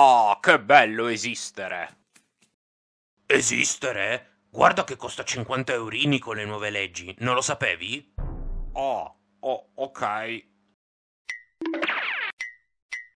Ah, che bello esistere! Esistere? Guarda che costa 50 eurini con le nuove leggi, non lo sapevi? Oh, oh ok,